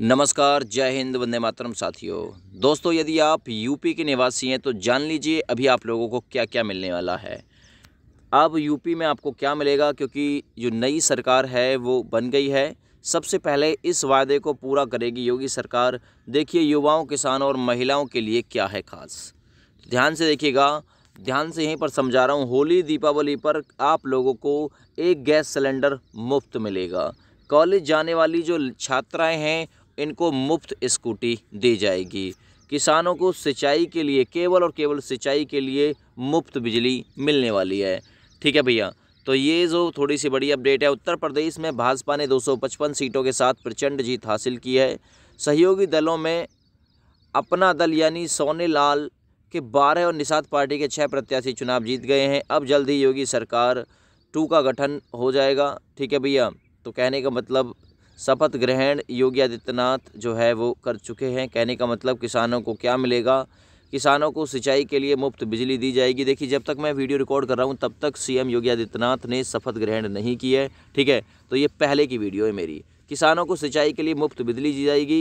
नमस्कार जय हिंद वंदे मातरम साथियों दोस्तों यदि आप यूपी के निवासी हैं तो जान लीजिए अभी आप लोगों को क्या क्या मिलने वाला है अब यूपी में आपको क्या मिलेगा क्योंकि जो नई सरकार है वो बन गई है सबसे पहले इस वादे को पूरा करेगी योगी सरकार देखिए युवाओं किसानों और महिलाओं के लिए क्या है खास ध्यान से देखिएगा ध्यान से यहीं पर समझा रहा हूँ होली दीपावली पर आप लोगों को एक गैस सिलेंडर मुफ्त मिलेगा कॉलेज जाने वाली जो छात्राएं हैं इनको मुफ्त स्कूटी दी जाएगी किसानों को सिंचाई के लिए केवल और केवल सिंचाई के लिए मुफ्त बिजली मिलने वाली है ठीक है भैया तो ये जो थोड़ी सी बड़ी अपडेट है उत्तर प्रदेश में भाजपा ने 255 सीटों के साथ प्रचंड जीत हासिल की है सहयोगी दलों में अपना दल यानी सोने लाल के बारह और निषाद पार्टी के छः प्रत्याशी चुनाव जीत गए हैं अब जल्द ही योगी सरकार टू का गठन हो जाएगा ठीक है भैया तो कहने का मतलब शपथ ग्रहण योगी आदित्यनाथ जो है वो कर चुके हैं कहने का मतलब किसानों को क्या मिलेगा किसानों को सिंचाई के लिए मुफ्त बिजली दी जाएगी देखिए जब तक मैं वीडियो रिकॉर्ड कर रहा हूँ तब तक सीएम योगी आदित्यनाथ ने शपथ ग्रहण नहीं की है ठीक है तो ये पहले की वीडियो है मेरी किसानों को सिंचाई के लिए मुफ्त बिजली दी जाएगी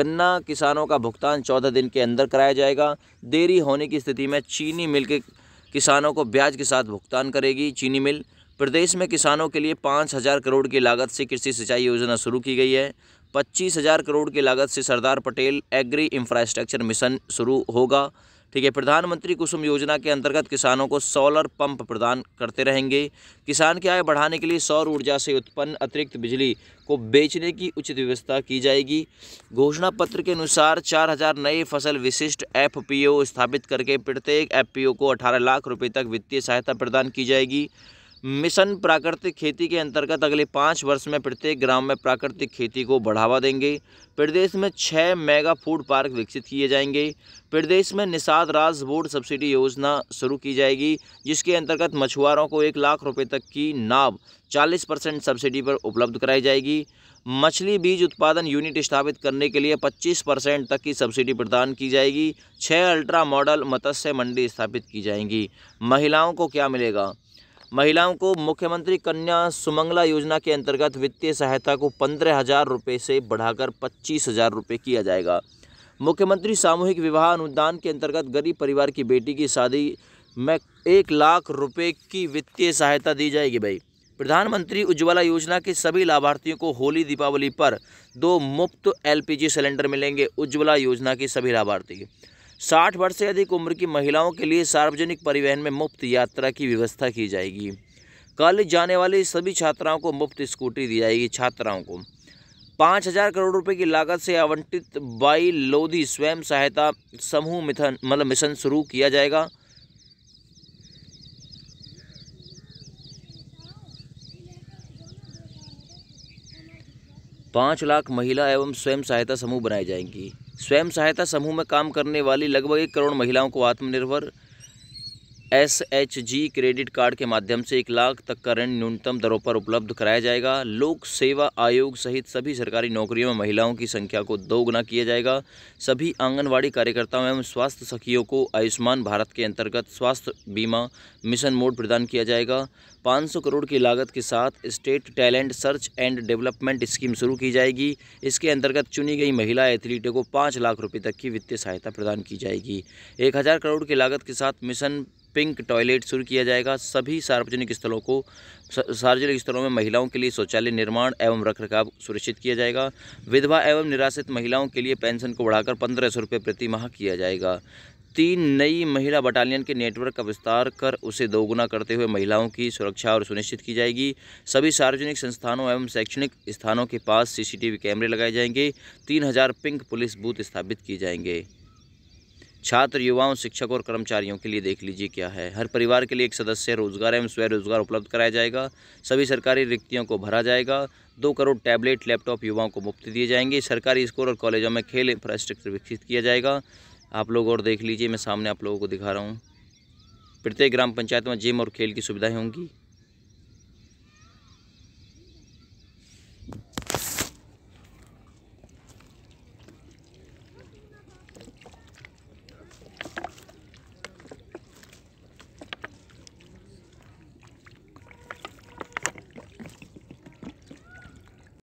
गन्ना किसानों का भुगतान चौदह दिन के अंदर कराया जाएगा देरी होने की स्थिति में चीनी मिल के किसानों को ब्याज के साथ भुगतान करेगी चीनी मिल प्रदेश में किसानों के लिए पाँच हज़ार करोड़ की लागत से कृषि सिंचाई योजना शुरू की गई है पच्चीस हज़ार करोड़ की लागत से Sardar Patel agri infrastructure mission शुरू होगा ठीक है प्रधानमंत्री कुसुम योजना के अंतर्गत किसानों को सोलर पंप प्रदान करते रहेंगे किसान की आय बढ़ाने के लिए सौर ऊर्जा से उत्पन्न अतिरिक्त बिजली को बेचने की उचित व्यवस्था की जाएगी घोषणा पत्र के अनुसार 4000 नए फसल विशिष्ट एफपीओ स्थापित करके प्रत्येक एफपीओ को 18 लाख रुपए तक वित्तीय सहायता प्रदान की जाएगी मिशन प्राकृतिक खेती के अंतर्गत अगले पाँच वर्ष में प्रत्येक ग्राम में प्राकृतिक खेती को बढ़ावा देंगे प्रदेश में छः मेगा फूड पार्क विकसित किए जाएंगे प्रदेश में निषाद राज बोर्ड सब्सिडी योजना शुरू की जाएगी जिसके अंतर्गत मछुआरों को एक लाख रुपए तक की नाव चालीस परसेंट सब्सिडी पर उपलब्ध कराई जाएगी मछली बीज उत्पादन यूनिट स्थापित करने के लिए 25 परसेंट तक की सब्सिडी प्रदान की जाएगी छः अल्ट्रा मॉडल मत्स्य मंडी स्थापित की जाएंगी महिलाओं को क्या मिलेगा महिलाओं को मुख्यमंत्री कन्या सुमंगला योजना के अंतर्गत वित्तीय सहायता को पंद्रह हज़ार रुपये से बढ़ाकर पच्चीस हज़ार रुपये किया जाएगा मुख्यमंत्री सामूहिक विवाह अनुदान के अंतर्गत गरीब परिवार की बेटी की शादी में एक लाख रुपये की वित्तीय सहायता दी जाएगी भाई प्रधानमंत्री उज्ज्वला योजना के सभी लाभार्थियों को होली दीपावली पर दो मुफ्त एलपीजी सिलेंडर मिलेंगे उज्ज्वला योजना के सभी लाभार्थी साठ वर्ष से अधिक उम्र की महिलाओं के लिए सार्वजनिक परिवहन में मुफ्त यात्रा की व्यवस्था की जाएगी कॉलेज जाने वाली सभी छात्राओं को मुफ्त स्कूटी दी जाएगी छात्राओं को पाँच हज़ार करोड़ रुपए की लागत से आवंटित बाई लोधी स्वयं सहायता समूह मिथन मतलब मिशन शुरू किया जाएगा पाँच लाख महिला एवं स्वयं सहायता समूह बनाई जाएंगी स्वयं सहायता समूह में काम करने वाली लगभग एक करोड़ महिलाओं को आत्मनिर्भर S H G credit card के माध्यम से एक लाख तक का ऋण न्यूनतम दरों पर उपलब्ध कराया जाएगा लोक सेवा आयोग सहित सभी सरकारी नौकरियों में महिलाओं की संख्या को दोगुना किया जाएगा सभी आंगनवाड़ी कार्यकर्ताओं एवं स्वास्थ्य सखियों को आयुष्मान भारत के अंतर्गत स्वास्थ्य बीमा मिशन मोड प्रदान किया जाएगा 500 करोड़ की लागत के साथ state talent search and development scheme शुरू की जाएगी इसके अंतर्गत चुनी गई महिला एथलीटों को पाँच लाख रुपये तक की वित्तीय सहायता प्रदान की जाएगी एक हज़ार करोड़ की लागत के साथ मिशन पिंक टॉयलेट शुरू किया जाएगा सभी सार्वजनिक स्थलों को सार्वजनिक स्थलों में महिलाओं के लिए शौचालय निर्माण एवं रखरखाव सुनिश्चित किया जाएगा विधवा एवं निराश्रित महिलाओं के लिए पेंशन को बढ़ाकर पंद्रह सौ रुपये प्रति माह किया जाएगा तीन नई महिला बटालियन के नेटवर्क का विस्तार कर उसे दोगुना करते हुए महिलाओं की सुरक्षा और सुनिश्चित की जाएगी सभी सार्वजनिक संस्थानों एवं शैक्षणिक स्थानों के पास सीसीटीवी कैमरे लगाए जाएंगे तीन हजार पिंक पुलिस बूथ स्थापित किए जाएंगे छात्र युवाओं शिक्षक और कर्मचारियों के लिए देख लीजिए क्या है हर परिवार के लिए एक सदस्य रोजगार एवं स्वरोजगार उपलब्ध कराया जाएगा सभी सरकारी रिक्तियों को भरा जाएगा दो करोड़ टैबलेट लैपटॉप युवाओं को मुफ्त दिए जाएंगे सरकारी स्कूल और कॉलेजों में खेल इंफ्रास्ट्रक्चर विकसित किया जाएगा आप लोग और देख लीजिए मैं सामने आप लोगों को दिखा रहा हूँ प्रत्येक ग्राम पंचायत में जिम और खेल की सुविधाएँ होंगी